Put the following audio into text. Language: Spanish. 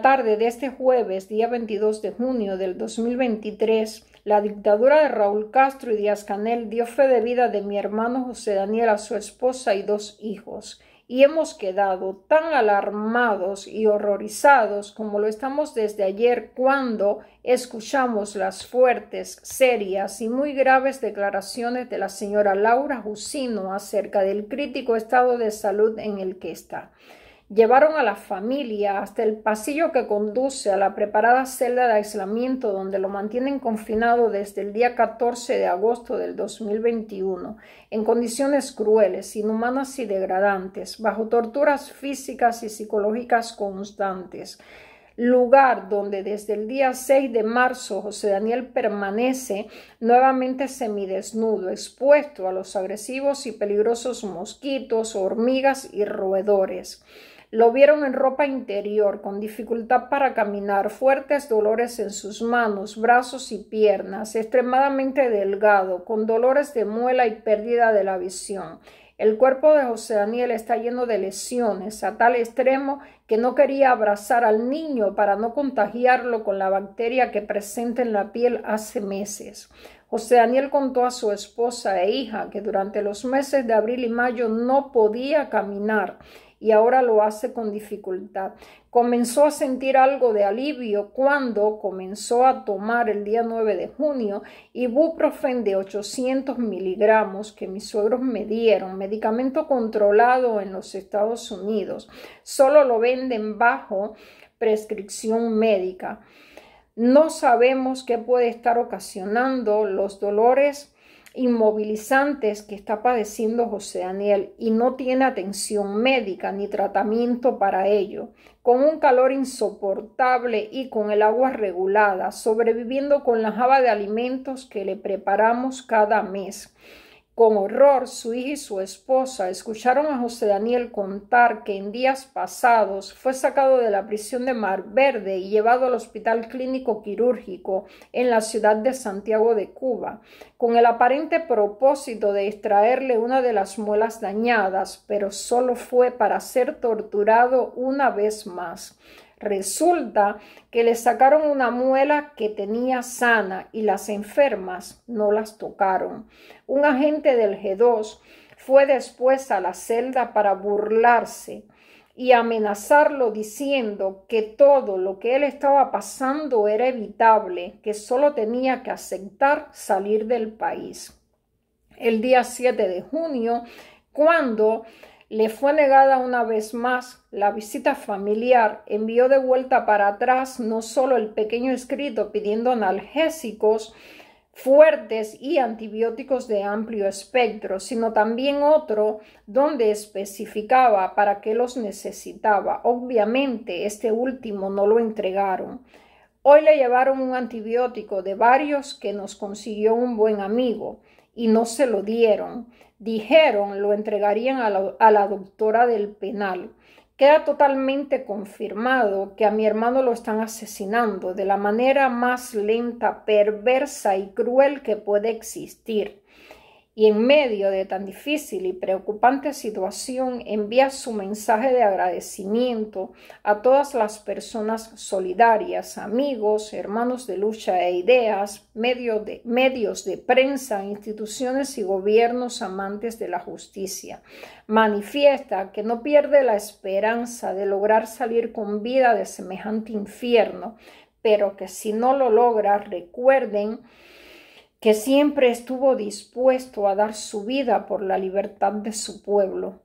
tarde de este jueves, día 22 de junio del 2023, la dictadura de Raúl Castro y Díaz Canel dio fe de vida de mi hermano José Daniel a su esposa y dos hijos, y hemos quedado tan alarmados y horrorizados como lo estamos desde ayer cuando escuchamos las fuertes, serias y muy graves declaraciones de la señora Laura Jusino acerca del crítico estado de salud en el que está llevaron a la familia hasta el pasillo que conduce a la preparada celda de aislamiento donde lo mantienen confinado desde el día 14 de agosto del 2021, en condiciones crueles, inhumanas y degradantes, bajo torturas físicas y psicológicas constantes lugar donde desde el día 6 de marzo José Daniel permanece nuevamente semidesnudo, expuesto a los agresivos y peligrosos mosquitos, hormigas y roedores. Lo vieron en ropa interior, con dificultad para caminar, fuertes dolores en sus manos, brazos y piernas, extremadamente delgado, con dolores de muela y pérdida de la visión. El cuerpo de José Daniel está lleno de lesiones a tal extremo que no quería abrazar al niño para no contagiarlo con la bacteria que presenta en la piel hace meses. José Daniel contó a su esposa e hija que durante los meses de abril y mayo no podía caminar y ahora lo hace con dificultad. Comenzó a sentir algo de alivio cuando comenzó a tomar el día 9 de junio ibuprofen de 800 miligramos que mis suegros me dieron, medicamento controlado en los Estados Unidos. Solo lo venden bajo prescripción médica. No sabemos qué puede estar ocasionando los dolores inmovilizantes que está padeciendo José Daniel y no tiene atención médica ni tratamiento para ello, con un calor insoportable y con el agua regulada, sobreviviendo con la java de alimentos que le preparamos cada mes. Con horror, su hija y su esposa escucharon a José Daniel contar que en días pasados fue sacado de la prisión de Mar Verde y llevado al Hospital Clínico Quirúrgico en la ciudad de Santiago de Cuba, con el aparente propósito de extraerle una de las muelas dañadas, pero solo fue para ser torturado una vez más. Resulta que le sacaron una muela que tenía sana y las enfermas no las tocaron. Un agente del G2 fue después a la celda para burlarse y amenazarlo diciendo que todo lo que él estaba pasando era evitable, que solo tenía que aceptar salir del país. El día 7 de junio, cuando le fue negada una vez más la visita familiar, envió de vuelta para atrás no solo el pequeño escrito pidiendo analgésicos fuertes y antibióticos de amplio espectro, sino también otro donde especificaba para qué los necesitaba. Obviamente este último no lo entregaron. Hoy le llevaron un antibiótico de varios que nos consiguió un buen amigo y no se lo dieron. Dijeron lo entregarían a la, doctora del penal. Queda totalmente confirmado que a mi hermano lo están asesinando de la manera más lenta, perversa y cruel que puede existir y en medio de tan difícil y preocupante situación envía su mensaje de agradecimiento a todas las personas solidarias, amigos, hermanos de lucha e ideas, de, medios de prensa, instituciones y gobiernos amantes de la justicia. Manifiesta que no pierde la esperanza de lograr salir con vida de semejante infierno, pero que si no lo logra, recuerden que siempre estuvo dispuesto a dar su vida por la libertad de su pueblo.